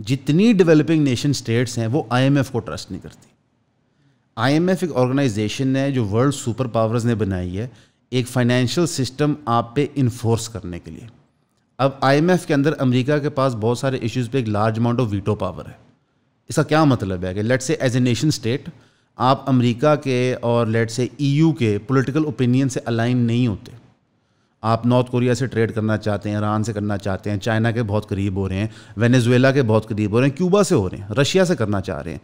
जितनी developing nation states हैं वो आईएमएफ को ट्रस्ट नहीं करती आईएमएफ एक ऑर्गेनाइजेशन है जो वर्ल्ड सुपर पावर्स ने बनाई है एक फाइनेंशियल सिस्टम आप पे इन्फोर्स करने के लिए अब आईएमएफ के अंदर अमेरिका के पास बहुत सारे इश्यूज़ पे एक large amount of veto power है इसका क्या मतलब है कि let's say as a nation state आप अमेरिका के और लेट e से ईयू के पॉलिटिकल ओपिनियन से अलाइन नहीं होते आप नॉर्थ कोरिया से ट्रेड करना चाहते हैं ईरान से करना चाहते हैं चाइना के बहुत करीब हो रहे हैं वेनेजुएला के बहुत करीब हो रहे हैं क्यूबा से हो रहे हैं रशिया से करना चाह रहे हैं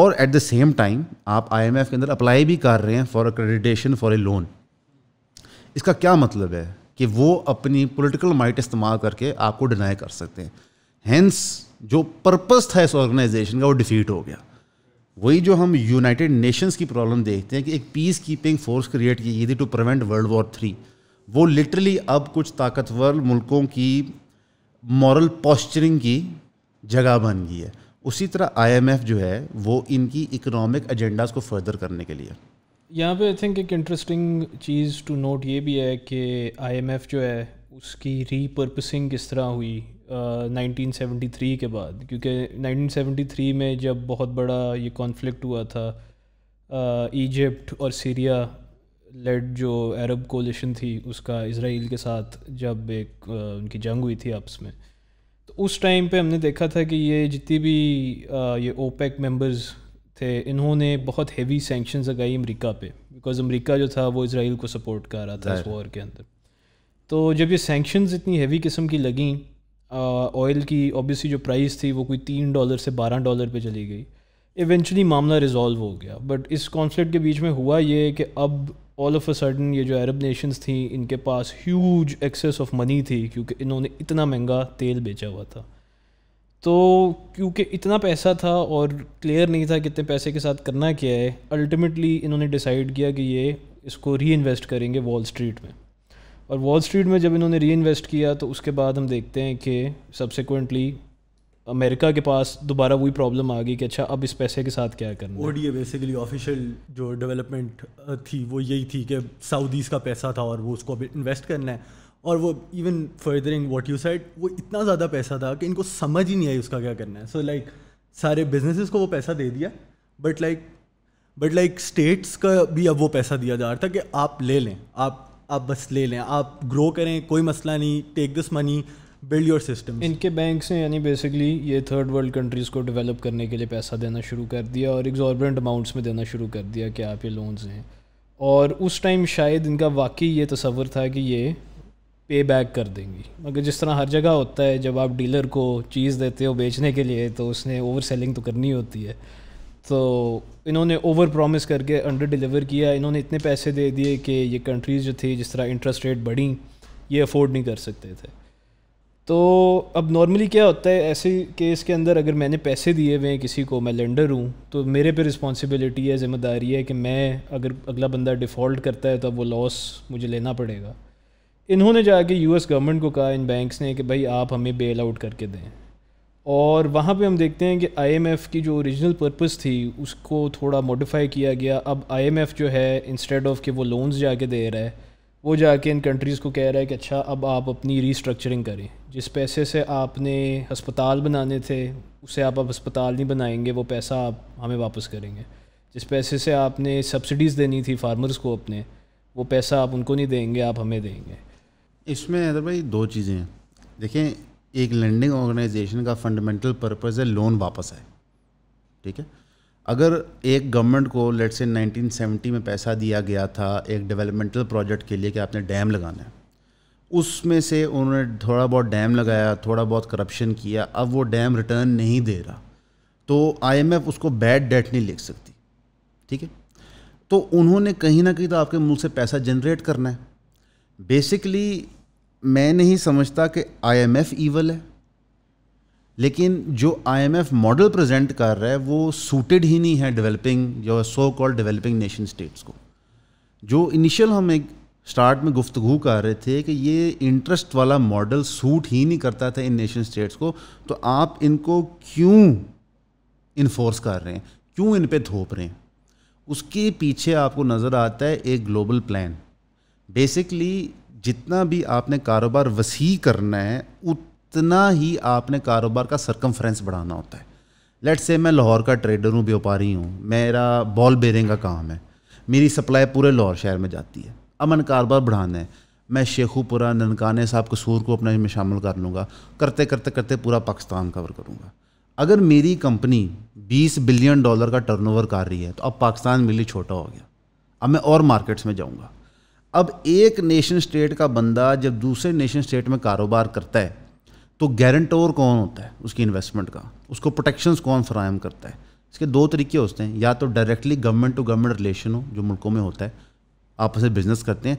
और एट द सेम टाइम आप आई के अंदर अप्लाई भी कर रहे हैं for accreditation for a loan इसका क्या मतलब है कि वो अपनी पोलिटिकल माइट इस्तेमाल करके आपको डिनाई कर सकते हैं हैंस जो पर्पज़ था इस ऑर्गेनाइजेशन का वो डिफीट हो गया वही जो हम यूनाइटेड नेशंस की प्रॉब्लम देखते हैं कि एक पीस कीपिंग फोर्स क्रिएट की गई थी to prevent world war three वो लिटरली अब कुछ ताकतवर मुल्कों की मॉरल पॉस्चरिंग की जगह बन गई है उसी तरह आईएमएफ जो है वो इनकी इकोनॉमिक एजेंडाज को फर्दर करने के लिए यहाँ पे आई थिंक एक इंटरेस्टिंग चीज़ टू नोट ये भी है कि आईएमएफ जो है उसकी रीपर्पसिंग किस तरह हुई नाइनटीन सेवेंटी थ्री के बाद क्योंकि नाइनटीन थ्री में जब बहुत बड़ा ये कॉन्फ्लिक्ट हुआ था uh, और सीरिया लेड जो अरब कोलिशन थी उसका इसराइल के साथ जब एक उनकी जंग हुई थी आपस में तो उस टाइम पे हमने देखा था कि ये जितनी भी ये ओपेक मेंबर्स थे इन्होंने बहुत हेवी सेंक्शन लगाई अमेरिका पे बिकॉज अमेरिका जो था वो इसराइल को सपोर्ट कर रहा था इस वॉर के अंदर तो जब ये सेंक्शन इतनी हेवी किस्म की लगें ऑयल की ओबियसली जो प्राइस थी वो कोई तीन डॉलर से बारह डॉलर पे चली गई इवेंचुअली मामला रिजॉल्व हो गया बट इस कॉन्फ्लिक्ट के बीच में हुआ ये कि अब ऑल ऑफ अ सडन ये जो अरब नेशंस थी इनके पास ह्यूज एक्सेस ऑफ मनी थी क्योंकि इन्होंने इतना महंगा तेल बेचा हुआ था तो क्योंकि इतना पैसा था और क्लियर नहीं था कितने पैसे के साथ करना क्या है अल्टीमेटली इन्होंने डिसाइड किया कि ये इसको री इन्वेस्ट करेंगे वॉल स्ट्रीट में और वॉल स्ट्रीट में जब इन्होंने री इन्वेस्ट किया तो उसके बाद हम देखते हैं कि सब्सिक्वेंटली अमेरिका के पास दोबारा वही प्रॉब्लम आ गई कि अच्छा अब इस पैसे के साथ क्या करना ओडीए बेसिकली ऑफिशियल जो डेवलपमेंट थी वो यही थी कि सऊदीज़ का पैसा था और वो उसको अब इन्वेस्ट करना है और वो even furthering what you side वो इतना ज़्यादा पैसा था कि इनको समझ ही नहीं आई उसका क्या करना है सो so, लाइक like, सारे बिजनेसिस को वो पैसा दे दिया but like but like states का भी अब वो पैसा दिया जा रहा था कि आप ले लें आप आप बस ले लें आप ग्रो करें कोई मसला नहीं take this money build your system इनके बैंक से यानी बेसिकली ये थर्ड वर्ल्ड कंट्रीज़ को डेवलप करने के लिए पैसा देना शुरू कर दिया और एग्जॉर्बरेंट अमाउंट्स में देना शुरू कर दिया कि आप ये लोन्स हैं और उस टाइम शायद इनका वाकई ये तस्वर था कि ये पे बैक कर देंगी मगर जिस तरह हर जगह होता है जब आप डीलर को चीज़ देते हो बेचने के लिए तो उसने ओवर सेलिंग तो करनी होती है तो इन्होंने ओवर प्रॉमिस करके अंडर डिलीवर किया इन्होंने इतने पैसे दे दिए कि ये कंट्रीज़ जो थी जिस तरह इंटरेस्ट रेट बढ़ी ये अफोर्ड नहीं कर सकते थे तो अब नॉर्मली क्या होता है ऐसे केस के अंदर अगर मैंने पैसे दिए हुए हैं किसी को मैं लेंडर हूँ तो मेरे पे रिस्पॉन्सिबिलिटी है ज़िम्मेदारी है कि मैं अगर अगला बंदा डिफ़ॉल्ट करता है तो अब वो लॉस मुझे लेना पड़ेगा इन्होंने जाके यूएस गवर्नमेंट को कहा इन बैंक्स ने कि भाई आप हमें बेल आउट करके दें और वहाँ पे हम देखते हैं कि आईएमएफ की जो ओरिजिनल पर्पस थी उसको थोड़ा मॉडिफाई किया गया अब आईएमएफ जो है इंस्टेड ऑफ कि वो लोन्स जाके दे रहा है वो जाके इन कंट्रीज़ को कह रहा है कि अच्छा अब आप अपनी रीस्ट्रक्चरिंग करें जिस पैसे से आपने हस्पताल बनाने थे उसे आप अब हस्पताल नहीं बनाएंगे वो पैसा आप हमें वापस करेंगे जिस पैसे से आपने सब्सिडीज़ देनी थी फार्मर्स को अपने वो पैसा आप उनको नहीं देंगे आप हमें देंगे इसमें अदर भाई दो चीज़ें हैं देखें एक लैंडिंग ऑर्गेनाइजेशन का फंडामेंटल पर्पज़ है लोन वापस आए ठीक है अगर एक गवर्नमेंट को लेट से 1970 में पैसा दिया गया था एक डेवलपमेंटल प्रोजेक्ट के लिए कि आपने डैम लगाना है उसमें से उन्होंने थोड़ा बहुत डैम लगाया थोड़ा बहुत करप्शन किया अब वो डैम रिटर्न नहीं दे रहा तो आईएमएफ उसको बैड डेट नहीं लिख सकती ठीक है तो उन्होंने कहीं ना कहीं तो आपके मुँह से पैसा जनरेट करना है बेसिकली मैं नहीं समझता कि आईएमएफ ईवल है लेकिन जो आईएमएफ मॉडल प्रेजेंट कर रहा है वो सूटेड ही नहीं है डेवलपिंग जो so called developing nation states को जो इनिशियल हम एक स्टार्ट में गुफ्तगु कर रहे थे कि ये इंटरेस्ट वाला मॉडल सूट ही नहीं करता था इन नेशन स्टेट्स को तो आप इनको क्यों इन्फोर्स कर रहे हैं क्यों इन पर थोप रहे हैं उसके पीछे आपको नज़र आता है एक ग्लोबल प्लान बेसिकली जितना भी आपने कारोबार वसी करना है उत इतना ही आपने कारोबार का सरकमफ्रेंस बढ़ाना होता है लेट्स से मैं लाहौर का ट्रेडर हूँ व्यापारी हूँ मेरा बॉल बेरिंग का काम है मेरी सप्लाई पूरे लाहौर शहर में जाती है अमन कारोबार बढ़ाना है मैं शेखूपुरा ननकाने साहब कसूर को अपने में शामिल कर लूँगा करते करते करते पूरा पाकिस्तान कवर करूँगा अगर मेरी कंपनी 20 बिलियन डॉलर का टर्नओवर कर रही है तो अब पाकिस्तान मेरे लिए छोटा हो गया अब मैं और मार्केट्स में जाऊँगा अब एक नेशन स्टेट का बंदा जब दूसरे नेशन स्टेट में कारोबार करता है तो गारंटोर कौन होता है उसकी इन्वेस्टमेंट का उसको प्रोटेक्शन कौन फराहम करता है इसके दो तरीके होते हैं या तो directly government to government relation हो जो मुल्कों में होता है आपस में बिज़नेस करते हैं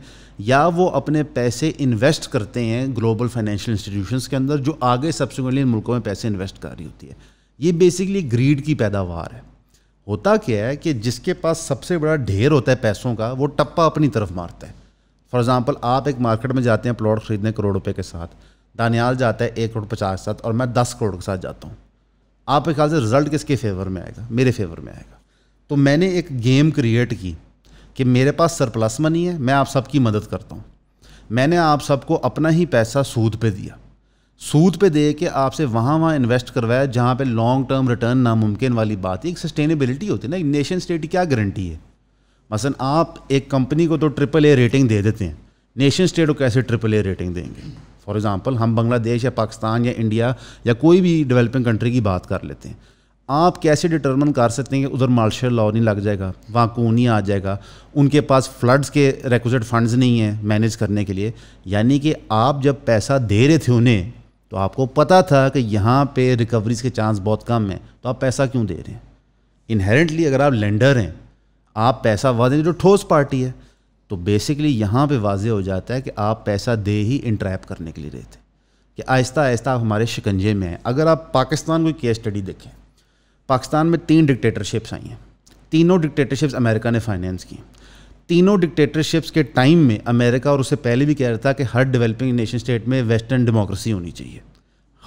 या वो अपने पैसे इन्वेस्ट करते हैं ग्लोबल फाइनेंशियल इंस्टीट्यूशंस के अंदर जो आगे सब्सिक्वेंटली इन मुल्कों में पैसे इन्वेस्ट कर रही होती है ये बेसिकली ग्रीड की पैदावार है होता क्या है कि जिसके पास सबसे बड़ा ढेर होता है पैसों का वो टप्पा अपनी तरफ मारता है फॉर एग्ज़ाम्पल आप एक मार्केट में जाते हैं प्लॉट खरीदने करोड़ रुपये के साथ दानियाल जाता है एक करोड़ पचास के साथ और मैं दस करोड़ के साथ जाता हूँ आपके ख्याल से रिजल्ट किसके फेवर में आएगा मेरे फेवर में आएगा तो मैंने एक गेम क्रिएट की कि मेरे पास सरप्लस मनी है मैं आप सबकी मदद करता हूँ मैंने आप सबको अपना ही पैसा सूद पे दिया सूद पे दे के आपसे वहाँ वहाँ इन्वेस्ट करवाया जहाँ पे लॉन्ग टर्म रिटर्न नामुमकिन वाली बात है एक सस्टेनेबिलिटी होती है ना नेशन स्टेट की क्या गारंटी है मसलन आप एक कंपनी को तो ट्रिपल ए रेटिंग दे देते हैं नेशन स्टेट को कैसे ट्रिपल ए रेटिंग देंगे फॉर एग्ज़ाम्पल हम बांग्लादेश या पाकिस्तान या इंडिया या कोई भी डेवलपिंग कंट्री की बात कर लेते हैं आप कैसे डिटर्मन कर सकते हैं कि उधर मार्शल लॉ नहीं लग जाएगा वहाँ कौन नहीं आ जाएगा उनके पास फ्लड्स के रिक्वजिट फंड्स नहीं हैं मैनेज करने के लिए यानी कि आप जब पैसा दे रहे थे उन्हें तो आपको पता था कि यहाँ पे रिकवरीज के चांस बहुत कम हैं तो आप पैसा क्यों दे रहे हैं इनहेरेंटली अगर आप लेंडर हैं आप पैसा वहाँ दें जो तो ठोस पार्टी है तो बेसिकली यहाँ पे वाज हो जाता है कि आप पैसा दे ही इंट्रैप करने के लिए रहे थे कि आहिस्ता आहिस्ता आप हमारे शिकंजे में हैं अगर आप पाकिस्तान को केस स्टडी देखें पाकिस्तान में तीन डिक्टेटरशिप्स आई हैं तीनों डिक्टेटरशिप्स अमेरिका ने फाइनेंस की तीनों डिक्टेटरशिप्स के टाइम में अमेरिका और उससे पहले भी कह रहा था कि हर डेवलपिंग नेशन स्टेट में वेस्टर्न डेमोक्रेसी होनी चाहिए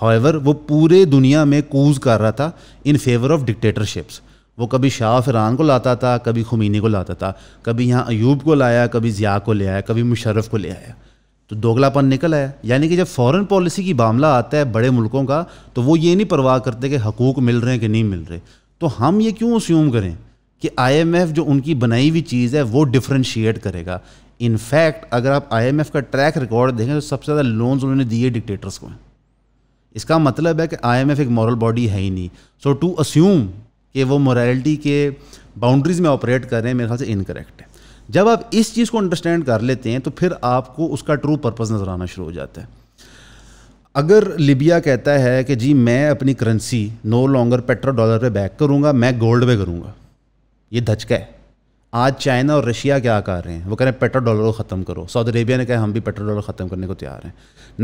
हाउएवर वो पूरे दुनिया में कूज कर रहा था इन फेवर ऑफ डिक्टेटरशिप्स वो कभी शाह फिरान को लाता था कभी खुमीनी को लाता था कभी यहाँ अयूब को लाया कभी ज़िया को ले आया कभी मुशर्रफ को ले आया तो दोगलापन निकल आया यानी कि जब फॉरेन पॉलिसी की मामला आता है बड़े मुल्कों का तो वो ये नहीं परवाह करते कि हकूक़ मिल रहे हैं कि नहीं मिल रहे तो हम ये क्यों अस्यूम करें कि आईएमएफ जो उनकी बनाई हुई चीज़ है वो डिफ्रेंशिएट करेगा इनफैक्ट अगर आप आईएमएफ का ट्रैक रिकॉर्ड देखें तो सबसे ज़्यादा लोन्स उन्होंने दिए डिक्टेटर्स को इसका मतलब है कि आई एक मॉरल बॉडी है ही नहीं सो टू अस्यूम कि वो मोरालिटी के बाउंड्रीज़ में ऑपरेट कर रहे हैं मेरे ख्याल से इनकरेक्ट है जब आप इस चीज़ को अंडरस्टैंड कर लेते हैं तो फिर आपको उसका ट्रू पर्पज़ नज़र आना शुरू हो जाता है अगर लिबिया कहता है कि जी मैं अपनी currency no longer petro dollar पे बैक करूँगा मैं गोल्ड पे करूँगा ये धचका है आज चाइना और रशिया क्या कर रहे हैं वो कह रहे हैं पेट्रोल डॉलर को ख़त्म करो सऊदी अरेबिया ने कहा हम भी पेट्रो डॉलर ख़त्म करने को तैयार हैं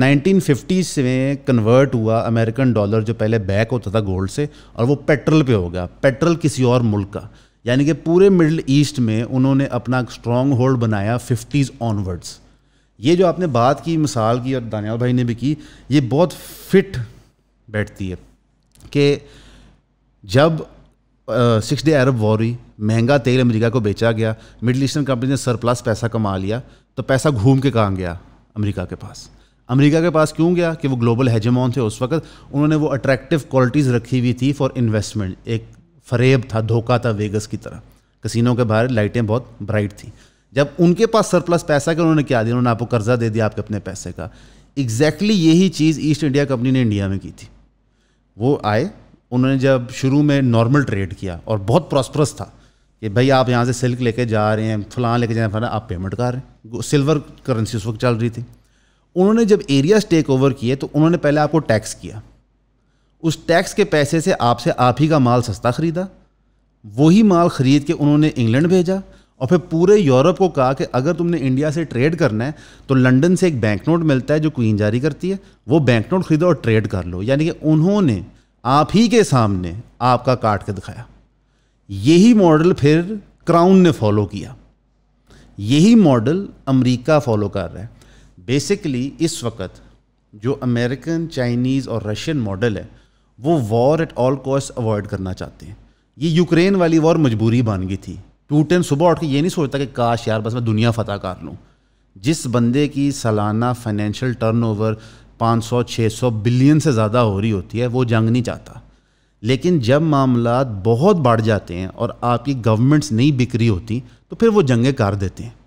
नाइनटीन फिफ्टीज में कन्वर्ट हुआ अमेरिकन डॉलर जो पहले बैक होता था गोल्ड से और वो पेट्रोल पे हो गया पेट्रोल किसी और मुल्क का यानी कि पूरे मिडल ईस्ट में उन्होंने अपना स्ट्रॉन्ग होल्ड बनाया फिफ्टीज़ ऑनवर्ड्स ये जो आपने बात की मिसाल की और दानियाल भाई ने भी की ये बहुत फिट बैठती है कि जब सिक्स डे अरब वॉर हुई महंगा तेल अमेरिका को बेचा गया मिडल ईस्टर्न कंपनी ने सरप्लस पैसा कमा लिया तो पैसा घूम के कहाँ गया अमेरिका के पास अमेरिका के पास क्यों गया कि वो ग्लोबल हेजेमॉन थे उस वक्त उन्होंने वो अट्रैक्टिव क्वालिटीज़ रखी हुई थी फॉर इन्वेस्टमेंट एक फरेब था धोखा था वेगस की तरह कसिनों के बाहर लाइटें बहुत ब्राइट थी जब उनके पास सरप्लस पैसा के उन्होंने क्या दिया उन्होंने आपको कर्जा दे दिया आपके अपने पैसे का एग्जैक्टली exactly यही चीज़ ईस्ट इंडिया कंपनी ने इंडिया में की थी वो आए उन्होंने जब शुरू में नॉर्मल ट्रेड किया और बहुत प्रॉस्परस था कि भाई आप यहाँ से सिल्क लेके जा रहे हैं फलां लेके जा रहे हैं फलां आप पेमेंट कर रहे हैं सिल्वर करेंसी उस वक्त चल रही थी उन्होंने जब एरियाज टेक ओवर किए तो उन्होंने पहले आपको टैक्स किया उस टैक्स के पैसे से आपसे आप ही का माल सस्ता ख़रीदा वही माल ख़रीद के उन्होंने इंग्लैंड भेजा और फिर पूरे यूरोप को कहा कि अगर तुमने इंडिया से ट्रेड करना है तो लंदन से एक बैंक नोट मिलता है जो क्वीन जारी करती है वो बैंक नोट खरीदो और ट्रेड कर लो यानी कि उन्होंने आप ही के सामने आपका काट के दिखाया यही मॉडल फिर क्राउन ने फॉलो किया यही मॉडल अमेरिका फॉलो कर रहा है बेसिकली इस वक्त जो अमेरिकन चाइनीज़ और रशियन मॉडल है वो war at all cost avoid करना चाहते हैं ये यूक्रेन वाली वॉर मजबूरी बन गई थी टूटन सुबह उठ के ये नहीं सोचता कि काश यार बस मैं दुनिया फतह कर लूँ जिस बंदे की सालाना फाइनेंशियल टर्नओवर 500 600 बिलियन से ज़्यादा हो रही होती है वो जंग नहीं चाहता लेकिन जब मामला बहुत बढ़ जाते हैं और आपकी गवर्नमेंट्स नहीं बिक रही होती तो फिर वो जंगें कार देते हैं